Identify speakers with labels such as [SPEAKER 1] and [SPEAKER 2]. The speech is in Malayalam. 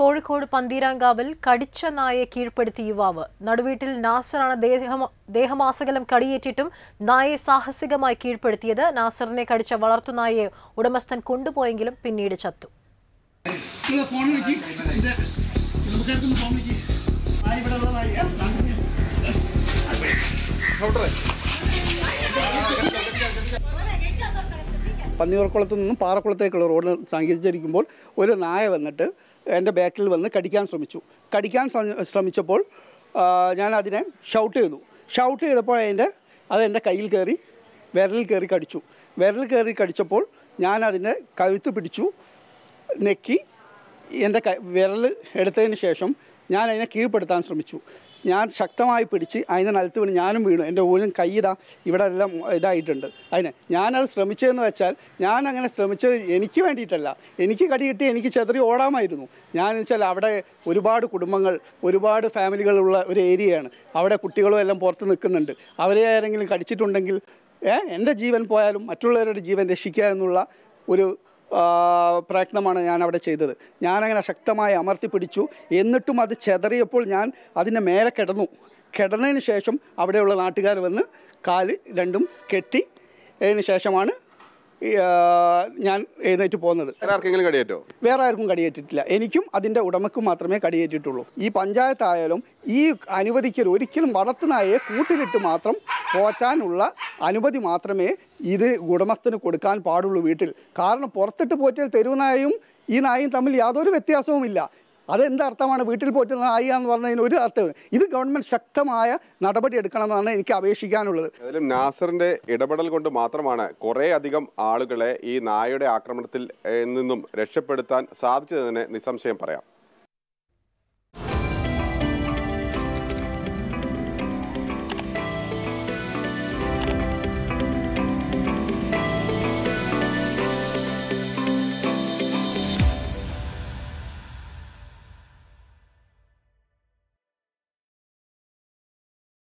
[SPEAKER 1] കോഴിക്കോട് പന്തീരാങ്കാവിൽ കടിച്ച നായയെ കീഴ്പ്പെടുത്തി യുവാവ് നടുവീട്ടിൽ നാസറാണ് ദേഹമാസകലം കടിയേറ്റിട്ടും നായയെ സാഹസികമായി കീഴ്പ്പെടുത്തിയത് നാസറിനെ കടിച്ച വളർത്തുനായെ ഉടമസ്ഥൻ കൊണ്ടുപോയെങ്കിലും പിന്നീട് ചത്തു
[SPEAKER 2] പന്നിയൂർക്കുളത്ത് നിന്നും പാറക്കുളത്തേക്കുള്ള റോഡ് സാങ്കേതിച്ചിരിക്കുമ്പോൾ ഒരു നായ വന്നിട്ട് എൻ്റെ ബാക്കിൽ വന്ന് കടിക്കാൻ ശ്രമിച്ചു കടിക്കാൻ ശ്രമിച്ചപ്പോൾ ഞാൻ അതിനെ ഷൗട്ട് ചെയ്തു ഷൗട്ട് ചെയ്തപ്പോൾ അതിൻ്റെ അത് എൻ്റെ കയ്യിൽ കയറി വിരലിൽ കയറി കടിച്ചു വിരൽ കയറി കടിച്ചപ്പോൾ ഞാൻ അതിൻ്റെ കഴുത്ത് പിടിച്ചു നെക്കി എൻ്റെ വിരൽ എടുത്തതിന് ശേഷം ഞാൻ അതിനെ കീഴ്പ്പെടുത്താൻ ശ്രമിച്ചു ഞാൻ ശക്തമായി പിടിച്ച് അതിനെ നിലത്ത് വീണ് ഞാനും വീണു എൻ്റെ ഊരും കൈ ഇവിടെ എല്ലാം ഇതായിട്ടുണ്ട് അതിന് ഞാനത് ശ്രമിച്ചതെന്ന് വെച്ചാൽ ഞാൻ അങ്ങനെ ശ്രമിച്ചത് എനിക്ക് വേണ്ടിയിട്ടല്ല എനിക്ക് കടി കിട്ടി എനിക്ക് ചെതറി ഓടാമായിരുന്നു ഞാൻ വെച്ചാൽ അവിടെ ഒരുപാട് കുടുംബങ്ങൾ ഒരുപാട് ഫാമിലികളുള്ള ഒരു ഏരിയയാണ് അവിടെ കുട്ടികളും എല്ലാം പുറത്ത് നിൽക്കുന്നുണ്ട് അവരെ ആരെങ്കിലും കടിച്ചിട്ടുണ്ടെങ്കിൽ ഏഹ് എൻ്റെ ജീവൻ പോയാലും മറ്റുള്ളവരുടെ ജീവൻ രക്ഷിക്കുക എന്നുള്ള ഒരു പ്രയത്നമാണ് ഞാൻ അവിടെ ചെയ്തത് ഞാനങ്ങനെ ശക്തമായി അമർത്തി പിടിച്ചു എന്നിട്ടും അത് ചെതറിയപ്പോൾ ഞാൻ അതിൻ്റെ മേലെ കിടന്നു കിടന്നതിന് ശേഷം അവിടെയുള്ള നാട്ടുകാർ വന്ന് കാല് രണ്ടും കെട്ടി അതിന് ശേഷമാണ് ഞാൻ എഴുന്നേറ്റ് പോകുന്നത് കടിയേറ്റോ വേറെ ആർക്കും കടിയേറ്റിട്ടില്ല എനിക്കും അതിൻ്റെ ഉടമക്കും മാത്രമേ കടിയേറ്റിട്ടുള്ളൂ ഈ പഞ്ചായത്തായാലും ഈ അനുവദിക്കൽ ഒരിക്കലും വളർത്തുനായെ കൂട്ടിലിട്ട് മാത്രം പോറ്റാനുള്ള അനുമതി മാത്രമേ ഇത് ഉടമസ്ഥന് കൊടുക്കാൻ പാടുള്ളൂ വീട്ടിൽ കാരണം പുറത്തിട്ട് പോറ്റാൽ തെരുവുനായും ഈ നായയും തമ്മിൽ യാതൊരു വ്യത്യാസവുമില്ല അതെന്ത് വീട്ടിൽ പോയിട്ട് നായ എന്ന് പറഞ്ഞതിന് ഒരു അർത്ഥം ഇത് ഗവൺമെന്റ് ശക്തമായ നടപടി എടുക്കണമെന്നാണ് എനിക്ക് അപേക്ഷിക്കാനുള്ളത്
[SPEAKER 3] ഏതായാലും നാസറിന്റെ ഇടപെടൽ കൊണ്ട് മാത്രമാണ് കുറെ അധികം ആളുകളെ ഈ നായയുടെ ആക്രമണത്തിൽ നിന്നും രക്ഷപ്പെടുത്താൻ സാധിച്ചതെന്ന് നിസ്സംശയം പറയാം